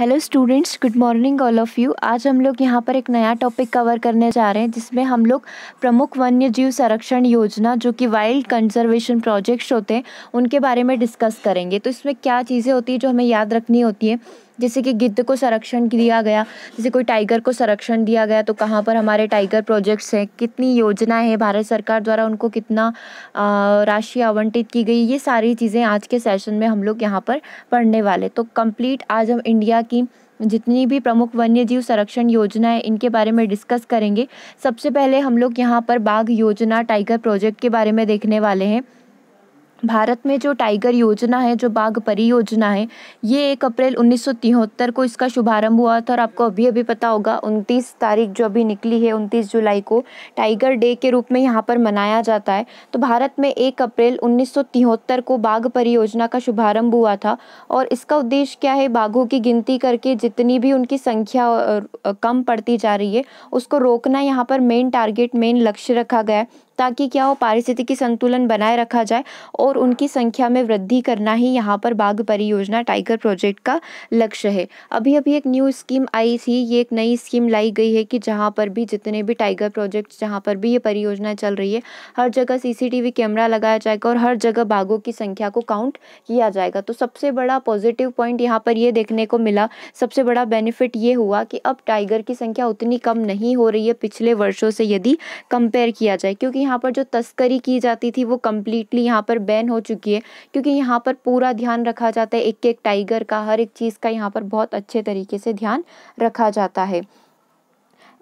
hello students good morning all of you आज हम लोग यहाँ पर एक नया टॉपिक कवर करने जा रहे हैं जिसमें हम लोग प्रमुख वन्य जीव संरक्षण योजना जो कि वाइल्ड कंजर्वेशन प्रोजेक्ट्स होते हैं उनके बारे में डिस्कस करेंगे तो इसमें क्या चीज़ें होती हैं जो हमें याद रखनी होती है जैसे कि गिद्ध को संरक्षण दिया गया जैसे कोई टाइगर को संरक्षण दिया गया तो कहाँ पर हमारे टाइगर प्रोजेक्ट्स हैं कितनी योजना है भारत सरकार द्वारा उनको कितना राशि आवंटित की गई ये सारी चीज़ें आज के सेशन में हम लोग यहाँ पर पढ़ने वाले तो कंप्लीट आज हम इंडिया की जितनी भी प्रमुख वन्य जीव संरक्षण योजना है इनके बारे में डिस्कस करेंगे सबसे पहले हम लोग यहाँ पर बाघ योजना टाइगर प्रोजेक्ट के बारे में देखने वाले हैं भारत में जो टाइगर योजना है जो बाघ परियोजना है ये एक अप्रैल उन्नीस को इसका शुभारंभ हुआ था और आपको अभी अभी पता होगा उनतीस तारीख जो अभी निकली है उनतीस जुलाई को टाइगर डे के रूप में यहाँ पर मनाया जाता है तो भारत में एक अप्रैल उन्नीस को बाघ परियोजना का शुभारंभ हुआ था और इसका उद्देश्य क्या है बाघों की गिनती करके जितनी भी उनकी संख्या कम पड़ती जा रही है उसको रोकना यहाँ पर मेन टारगेट मेन लक्ष्य रखा गया है ताकि क्या हो पारिस्थितिकी संतुलन बनाए रखा जाए और उनकी संख्या में वृद्धि करना ही यहाँ पर बाघ परियोजना टाइगर प्रोजेक्ट का लक्ष्य है अभी अभी एक न्यू स्कीम आई थी ये एक नई स्कीम लाई गई है कि जहाँ पर भी जितने भी टाइगर प्रोजेक्ट जहाँ पर भी ये परियोजना चल रही है हर जगह सीसीटीवी कैमरा लगाया जाएगा और हर जगह बाघों की संख्या को काउंट किया जाएगा तो सबसे बड़ा पॉजिटिव पॉइंट यहाँ पर ये देखने को मिला सबसे बड़ा बेनिफिट ये हुआ कि अब टाइगर की संख्या उतनी कम नहीं हो रही है पिछले वर्षों से यदि कंपेयर किया जाए क्योंकि यहाँ पर जो तस्करी की जाती थी वो कम्प्लीटली यहाँ पर बैन हो चुकी है क्योंकि यहाँ पर पूरा ध्यान रखा जाता है एक एक टाइगर का हर एक चीज़ का यहाँ पर बहुत अच्छे तरीके से ध्यान रखा जाता है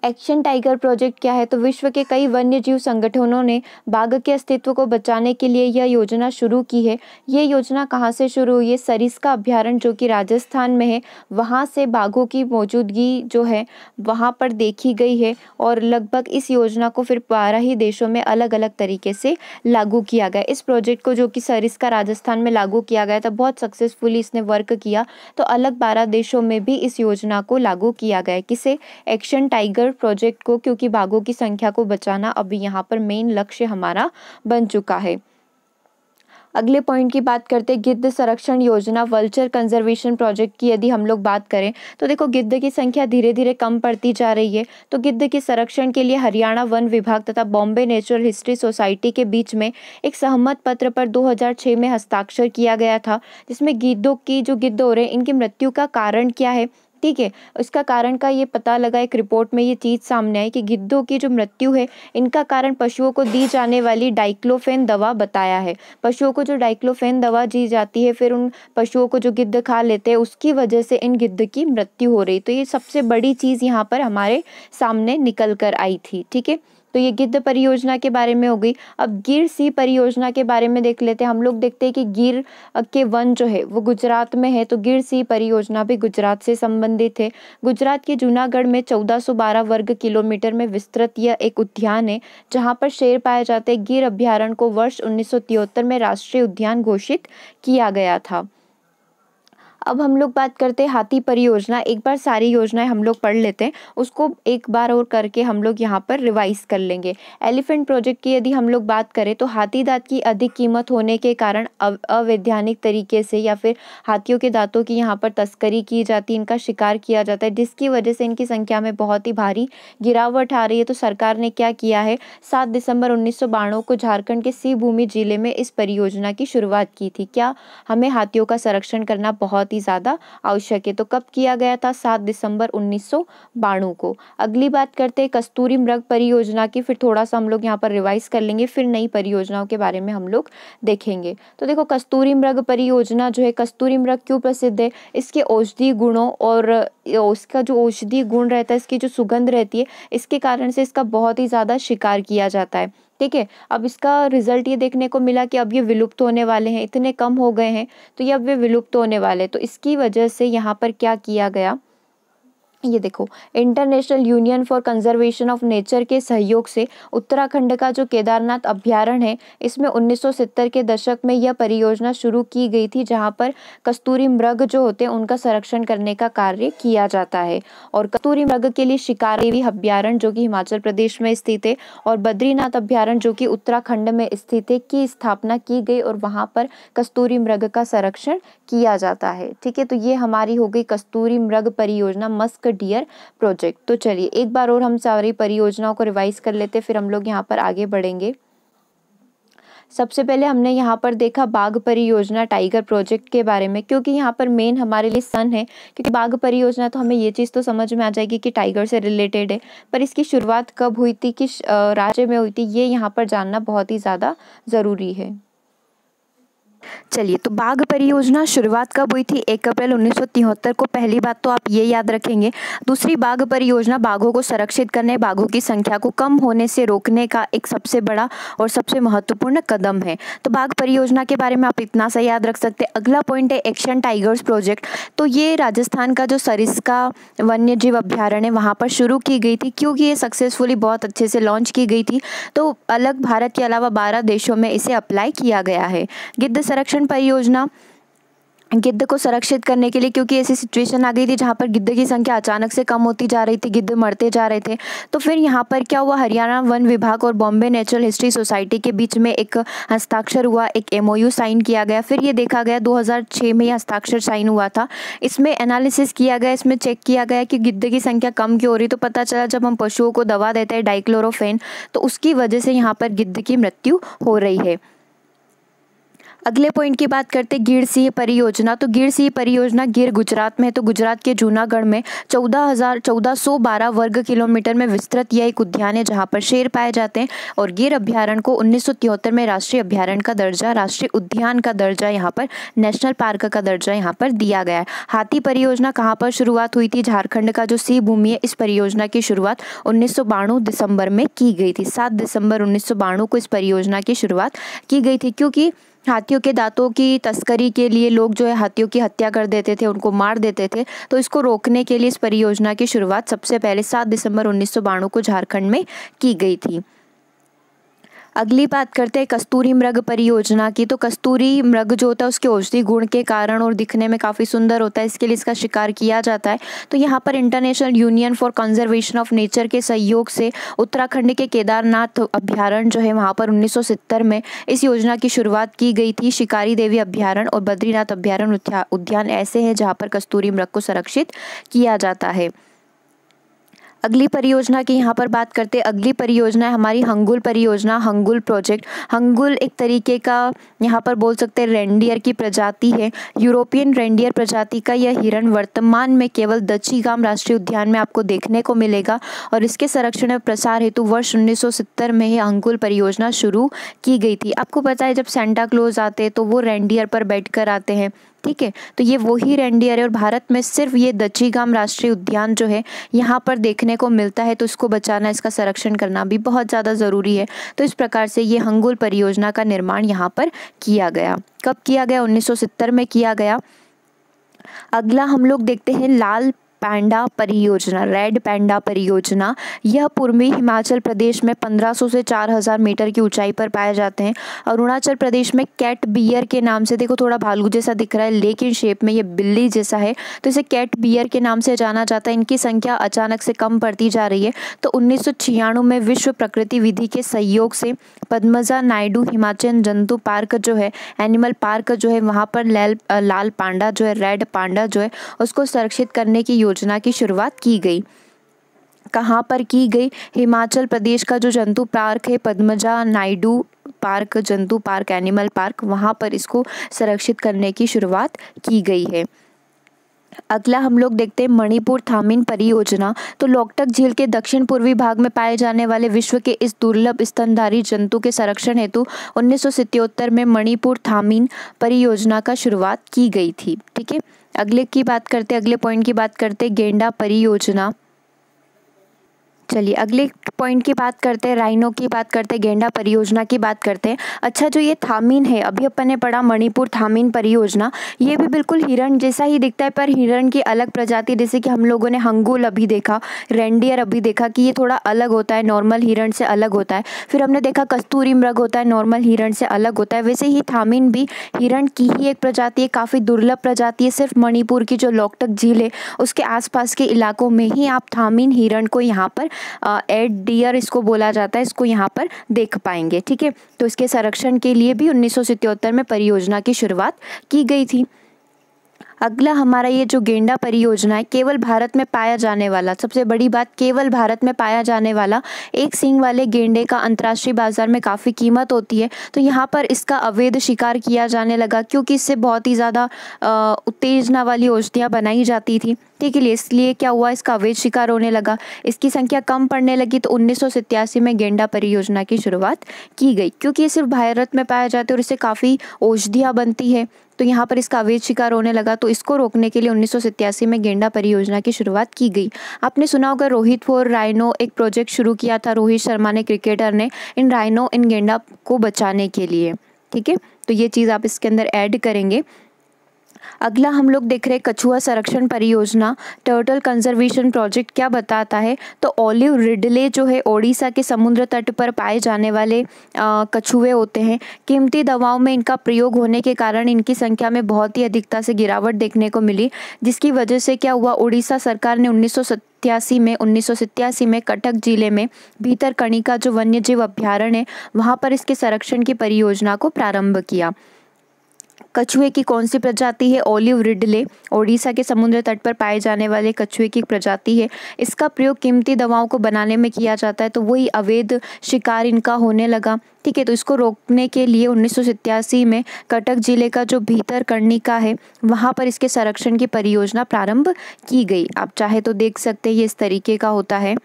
एक्शन टाइगर प्रोजेक्ट क्या है तो विश्व के कई वन्य जीव संगठनों ने बाघ के अस्तित्व को बचाने के लिए यह योजना शुरू की है ये योजना कहाँ से शुरू हुई है सरिस्का अभ्यारण जो कि राजस्थान में है वहाँ से बाघों की मौजूदगी जो है वहाँ पर देखी गई है और लगभग इस योजना को फिर बारह ही देशों में अलग अलग तरीके से लागू किया गया इस प्रोजेक्ट को जो कि सरिस्का राजस्थान में लागू किया गया था बहुत सक्सेसफुली इसने वर्क किया तो अलग बारह देशों में भी इस योजना को लागू किया गया किसे एक्शन टाइगर पर्टिकुलर प्रोजेक्ट को क्योंकि बाघों की संख्या को बचाना अभी यहाँ पर मेन लक्ष्य हमारा बन चुका है अगले पॉइंट की बात करते हैं गिद्ध संरक्षण योजना वल्चर कंजर्वेशन प्रोजेक्ट की यदि हम लोग बात करें तो देखो गिद्ध की संख्या धीरे धीरे कम पड़ती जा रही है तो गिद्ध के संरक्षण के लिए हरियाणा वन विभाग तथा बॉम्बे नेचुरल हिस्ट्री सोसाइटी के बीच में एक सहमत पत्र पर 2006 में हस्ताक्षर किया गया था जिसमें गिद्धों की जो गिद्ध हो रहे हैं इनकी मृत्यु का कारण क्या है ठीक है इसका कारण का ये पता लगा एक रिपोर्ट में ये चीज़ सामने आई कि गिद्धों की जो मृत्यु है इनका कारण पशुओं को दी जाने वाली डाइक्लोफेन दवा बताया है पशुओं को जो डाइक्लोफेन दवा दी जाती है फिर उन पशुओं को जो गिद्ध खा लेते हैं उसकी वजह से इन गिद्ध की मृत्यु हो रही तो ये सबसे बड़ी चीज़ यहाँ पर हमारे सामने निकल कर आई थी ठीक है तो ये गिद्ध परियोजना के बारे में हो गई अब गिर सी परियोजना के बारे में देख लेते हैं हम लोग देखते हैं कि गिर के वन जो है वो गुजरात में है तो गिर सी परियोजना भी गुजरात से संबंधित है गुजरात के जूनागढ़ में चौदह वर्ग किलोमीटर में विस्तृत यह एक उद्यान है जहाँ पर शेर पाए जाते गिर अभ्यारण को वर्ष उन्नीस में राष्ट्रीय उद्यान घोषित किया गया था अब हम लोग बात करते हैं हाथी परियोजना एक बार सारी योजनाएं हम लोग पढ़ लेते हैं उसको एक बार और करके हम लोग यहाँ पर रिवाइज कर लेंगे एलिफेंट प्रोजेक्ट की यदि हम लोग बात करें तो हाथी दांत की अधिक कीमत होने के कारण अवैधानिक तरीके से या फिर हाथियों के दांतों की यहाँ पर तस्करी की जाती है इनका शिकार किया जाता है जिसकी वजह से इनकी संख्या में बहुत ही भारी गिरावट आ रही है तो सरकार ने क्या किया है सात दिसंबर उन्नीस को झारखंड के सी भूमि जिले में इस परियोजना की शुरुआत की थी क्या हमें हाथियों का संरक्षण करना बहुत ही ही ज़्यादा आवश्यक है तो कब किया गया था सात दिसंबर उन्नीस को अगली बात करते हैं कस्तूरी मृग परियोजना की फिर थोड़ा सा हम लोग यहाँ पर रिवाइज कर लेंगे फिर नई परियोजनाओं के बारे में हम लोग देखेंगे तो देखो कस्तूरी मृग परियोजना जो है कस्तूरी मृग क्यों प्रसिद्ध है इसके औषधीय गुणों और उसका जो औषधीय गुण रहता है इसकी जो सुगंध रहती है इसके कारण से इसका बहुत ही ज़्यादा शिकार किया जाता है ठीक है अब इसका रिजल्ट ये देखने को मिला कि अब ये विलुप्त होने वाले हैं इतने कम हो गए हैं तो ये अब ये विलुप्त होने वाले तो इसकी वजह से यहाँ पर क्या किया गया ये देखो International Union for Conservation of Nature के सहयोग से उत्तराखंड का जो केदारनाथ अभ्यारण्य है इसमें 1970 के दशक में यह परियोजना शुरू की गई थी जहां पर कस्तूरी मृग जो होते हैं उनका संरक्षण करने का कार्य किया जाता है और कस्तूरी मृग के लिए शिकारेवी अभ्यारण जो कि हिमाचल प्रदेश में स्थित है और बद्रीनाथ अभ्यारण्य जो कि उत्तराखंड में स्थित है की स्थापना की गई और वहाँ पर कस्तूरी मृग का संरक्षण किया जाता है ठीक है तो ये हमारी हो गई कस्तूरी मृग परियोजना मस्क डियर प्रोजेक्ट तो चलिए एक बार और हम सारी परियोजनाओं को रिवाइज कर लेते फिर हम लोग यहाँ पर आगे बढ़ेंगे सबसे पहले हमने यहाँ पर देखा बाघ परियोजना टाइगर प्रोजेक्ट के बारे में क्योंकि यहाँ पर मेन हमारे लिए सन है क्योंकि बाघ परियोजना तो हमें ये चीज़ तो समझ में आ जाएगी कि टाइगर से रिलेटेड है पर इसकी शुरुआत कब हुई थी किस राज्य में हुई थी ये यहाँ पर जानना बहुत ही ज़्यादा ज़रूरी है चलिए तो बाघ परियोजना शुरुआत कब हुई थी एक अप्रैल उन्नीस को पहली बात तो आप ये याद रखेंगे दूसरी बाघ परियोजना बाघों को संरक्षित करने बाघों की संख्या को कम होने से रोकने का एक सबसे बड़ा और सबसे महत्वपूर्ण कदम है तो बाघ परियोजना के बारे में आप इतना सा याद रख सकते हैं अगला पॉइंट है एक्शन टाइगर्स प्रोजेक्ट तो ये राजस्थान का जो सरिस्का वन्य जीव अभ्यारण्य है वहाँ पर शुरू की गई थी क्योंकि ये सक्सेसफुली बहुत अच्छे से लॉन्च की गई थी तो अलग भारत के अलावा बारह देशों में इसे अप्लाई किया गया है गिद्ध संरक्षण परियोजना गिद्ध को संरक्षित करने के लिए क्योंकि ऐसी सिचुएशन आ गई थी जहाँ पर गिद्ध की संख्या अचानक से कम होती जा रही थी गिद्ध मरते जा रहे थे तो फिर यहाँ पर क्या हुआ हरियाणा वन विभाग और बॉम्बे नेचुरल हिस्ट्री सोसाइटी के बीच में एक हस्ताक्षर हुआ एक एमओयू साइन किया गया फिर ये देखा गया दो में हस्ताक्षर साइन हुआ था इसमें एनालिसिस किया गया इसमें चेक किया गया कि गिद्ध की संख्या कम क्यों हो रही तो पता चला जब हम पशुओं को दवा देते हैं डाइक्लोरोफेन तो उसकी वजह से यहाँ पर गिद्ध की मृत्यु हो रही है अगले पॉइंट की बात करते गिर सिंह परियोजना तो गिर सिंह परियोजना गिर गुजरात में है तो गुजरात के जूनागढ़ में चौदह हज़ार चौदह सौ बारह वर्ग किलोमीटर में विस्तृत यह एक उद्यान है जहाँ पर शेर पाए जाते हैं और गिर अभ्यारण्य को उन्नीस सौ तिहत्तर में राष्ट्रीय अभ्यारण्य का दर्जा राष्ट्रीय उद्यान का दर्जा यहाँ पर नेशनल पार्क का दर्जा यहाँ पर दिया गया है हाथी परियोजना कहाँ पर शुरुआत हुई थी झारखंड का जो सी भूमि है इस परियोजना की शुरुआत उन्नीस दिसंबर में की गई थी सात दिसंबर उन्नीस को इस परियोजना की शुरुआत की गई थी क्योंकि हाथियों के दांतों की तस्करी के लिए लोग जो है हाथियों की हत्या कर देते थे उनको मार देते थे तो इसको रोकने के लिए इस परियोजना की शुरुआत सबसे पहले सात दिसंबर उन्नीस को झारखंड में की गई थी अगली बात करते हैं कस्तूरी मृग परियोजना की तो कस्तूरी मृग जो होता है उसके औषधि गुण के कारण और दिखने में काफ़ी सुंदर होता है इसके लिए इसका शिकार किया जाता है तो यहाँ पर International Union for Conservation of Nature के सहयोग से उत्तराखंड के केदारनाथ अभ्यारण जो है वहाँ पर उन्नीस में इस योजना की शुरुआत की गई थी शिकारी देवी अभ्यारण और बद्रीनाथ अभ्यारण उद्यान ऐसे हैं जहाँ पर कस्तूरी मृग को संरक्षित किया जाता है अगली परियोजना की यहाँ पर बात करते हैं अगली परियोजना है हमारी हंगुल परियोजना हंगुल प्रोजेक्ट हंगुल एक तरीके का यहाँ पर बोल सकते हैं रेंडियर की प्रजाति है यूरोपियन रेंडियर प्रजाति का यह हिरण वर्तमान में केवल दच्छीगाम राष्ट्रीय उद्यान में आपको देखने को मिलेगा और इसके संरक्षण और प्रसार हेतु वर्ष उन्नीस में यह हंगुल परियोजना शुरू की गई थी आपको पता है जब सेंटा क्लोज आते हैं तो वो रेंडियर पर बैठ आते हैं ठीक है तो ये वही रेंडियर है और भारत में सिर्फ ये दचीगाम राष्ट्रीय उद्यान जो है यहाँ पर देखने को मिलता है तो इसको बचाना इसका संरक्षण करना भी बहुत ज़्यादा ज़रूरी है तो इस प्रकार से ये हंगुल परियोजना का निर्माण यहाँ पर किया गया कब किया गया उन्नीस में किया गया अगला हम लोग देखते हैं लाल पैंडा परियोजना रेड पैंडा परियोजना यह पूर्वी हिमाचल प्रदेश में 1500 से 4000 मीटर की ऊंचाई पर पाए जाते हैं अरुणाचल प्रदेश में कैट बियर के नाम से देखो थोड़ा भालू जैसा दिख रहा है लेकिन शेप में यह बिल्ली जैसा है तो इसे कैट बियर के नाम से जाना जाता है इनकी संख्या अचानक से कम पड़ती जा रही है तो उन्नीस में विश्व प्रकृति विधि के सहयोग से पद्मजा नायडू हिमाचल जंतु पार्क जो है एनिमल पार्क जो है वहाँ पर लाल पांडा जो है रेड पांडा जो है उसको संरक्षित करने की योजना की शुरुआत की गई कहाँ पर की गई हिमाचल प्रदेश का जो जंतु पार्क है पद्मजा नायडू पार्क जंतु पार्क एनिमल पार्क वहाँ पर इसको संरक्षित करने की शुरुआत की गई है अगला हम लोग देखते हैं मणिपुर थामिन परियोजना तो लोकटक झील के दक्षिण पूर्वी भाग में पाए जाने वाले विश्व के इस दुर्लभ स्तनधारी जंतु के संरक्षण हेतु उन्नीस में मणिपुर थामिन परियोजना का शुरुआत की गई थी ठीक है अगले की बात करते अगले पॉइंट की बात करते गेंडा परियोजना चलिए अगले पॉइंट की बात करते हैं राइनो की बात करते हैं गेंडा परियोजना की बात करते हैं अच्छा जो ये थामीन है अभी अपन ने पढ़ा मणिपुर थामीन परियोजना ये भी बिल्कुल हिरण जैसा ही दिखता है पर हिरण की अलग प्रजाति जैसे कि हम लोगों ने हंगुल अभी देखा रेंडियर अभी देखा कि ये थोड़ा अलग होता है नॉर्मल हिरण से अलग होता है फिर हमने देखा कस्तूरी मृग होता है नॉर्मल हिरण से अलग होता है वैसे ही थामीन भी हिरण की ही एक प्रजाति है काफ़ी दुर्लभ प्रजाति है सिर्फ मणिपुर की जो लोकटक झील है उसके आसपास के इलाकों में ही आप थामीन हिरण को यहाँ पर एड डियर इसको बोला जाता है इसको यहाँ पर देख पाएंगे ठीक है तो इसके संरक्षण के लिए भी उन्नीस में परियोजना की शुरुआत की गई थी अगला हमारा ये जो गेंडा परियोजना है केवल भारत में पाया जाने वाला सबसे बड़ी बात केवल भारत में पाया जाने वाला एक सिंह वाले गेंडे का अंतर्राष्ट्रीय बाजार में काफ़ी कीमत होती है तो यहाँ पर इसका अवैध शिकार किया जाने लगा क्योंकि इससे बहुत ही ज़्यादा उत्तेजना वाली औषधियाँ बनाई जाती थी ठीक है इसलिए क्या हुआ इसका अवैध शिकार होने लगा इसकी संख्या कम पड़ने लगी तो उन्नीस में गेंडा परियोजना की शुरुआत की गई क्योंकि ये सिर्फ भारत में पाया जाता है और इससे काफ़ी औषधियाँ बनती है तो यहाँ पर इसका अवैध शिकार होने लगा तो इसको रोकने के लिए उन्नीस में गेंडा परियोजना की शुरुआत की गई आपने सुना होगा रोहित फोर राइनो एक प्रोजेक्ट शुरू किया था रोहित शर्मा ने क्रिकेटर ने इन राइनो इन गेंडा को बचाने के लिए ठीक है तो ये चीज़ आप इसके अंदर ऐड करेंगे अगला हम लोग देख रहे कछुआ संरक्षण परियोजना टर्टल कंजर्वेशन प्रोजेक्ट क्या बताता है तो ओलिव रिडले जो है ओडिशा के समुद्र तट पर पाए जाने वाले आ, कछुए होते हैं कीमती दवाओं में इनका प्रयोग होने के कारण इनकी संख्या में बहुत ही अधिकता से गिरावट देखने को मिली जिसकी वजह से क्या हुआ उड़ीसा सरकार ने उन्नीस सत्यासी में उन्नीस में कटक जिले में भीतर कणिका जो वन्यजीव अभ्यारण्य है वहाँ पर इसके संरक्षण की परियोजना को प्रारंभ किया कछुए की कौन सी प्रजाति है ओलिव रिडले ओडिशा के समुद्र तट पर पाए जाने वाले कछुए की प्रजाति है इसका प्रयोग कीमती दवाओं को बनाने में किया जाता है तो वही अवैध शिकार इनका होने लगा ठीक है तो इसको रोकने के लिए उन्नीस में कटक जिले का जो भीतर कर्णिका है वहाँ पर इसके संरक्षण की परियोजना प्रारंभ की गई आप चाहे तो देख सकते हैं ये इस तरीके का होता है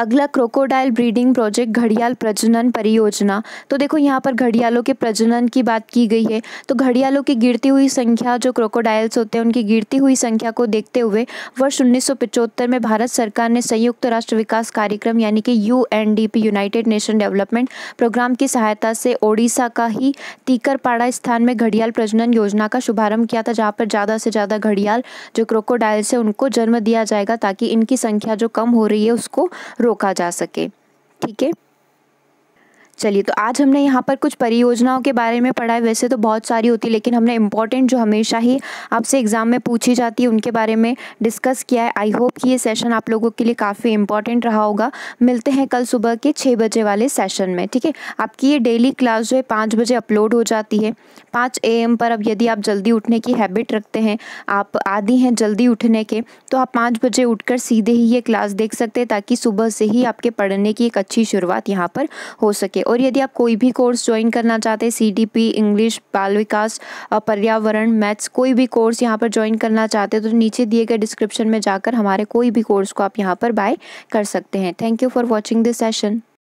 अगला क्रोकोडाइल ब्रीडिंग प्रोजेक्ट घड़ियाल प्रजनन परियोजना तो देखो यहाँ पर घड़ियालों के प्रजनन की बात की गई है तो घड़ियालों की गिरती हुई संख्या जो क्रोकोडाइल्स होते हैं उनकी गिरती हुई संख्या को देखते हुए वर्ष उन्नीस में भारत सरकार ने संयुक्त राष्ट्र विकास कार्यक्रम यानी कि U United Nation Development Programme की सहायता से ओडिशा का ही तीकरपाड़ा स्थान में घड़ियाल प्रजनन योजना का शुभारंभ किया था जहाँ पर ज़्यादा से ज़्यादा घड़ियाल जो क्रोकोडाइल्स है उनको जन्म दिया जाएगा ताकि इनकी संख्या जो कम हो रही है उसको रोका जा सके ठीक है चलिए तो आज हमने यहाँ पर कुछ परियोजनाओं के बारे में पढ़ा है वैसे तो बहुत सारी होती है लेकिन हमने इंपॉर्टेंट जो हमेशा ही आपसे एग्ज़ाम में पूछी जाती है उनके बारे में डिस्कस किया है आई होप कि ये सेशन आप लोगों के लिए काफ़ी इंपॉर्टेंट रहा होगा मिलते हैं कल सुबह के छः बजे वाले सेशन में ठीक है आपकी ये डेली क्लास जो है पाँच बजे अपलोड हो जाती है पाँच ए एम पर अब यदि आप जल्दी उठने की हैबिट रखते हैं आप आदि हैं जल्दी उठने के तो आप पाँच बजे उठकर सीधे ही ये क्लास देख सकते हैं ताकि सुबह से ही आपके पढ़ने की एक अच्छी शुरुआत यहाँ पर हो सके और यदि आप कोई भी कोर्स ज्वाइन करना चाहते हैं सी इंग्लिश बाल विकास पर्यावरण मैथ्स कोई भी कोर्स यहाँ पर ज्वाइन करना चाहते हैं तो नीचे दिए गए डिस्क्रिप्शन में जाकर हमारे कोई भी कोर्स को आप यहाँ पर बाय कर सकते हैं thank you for watching this session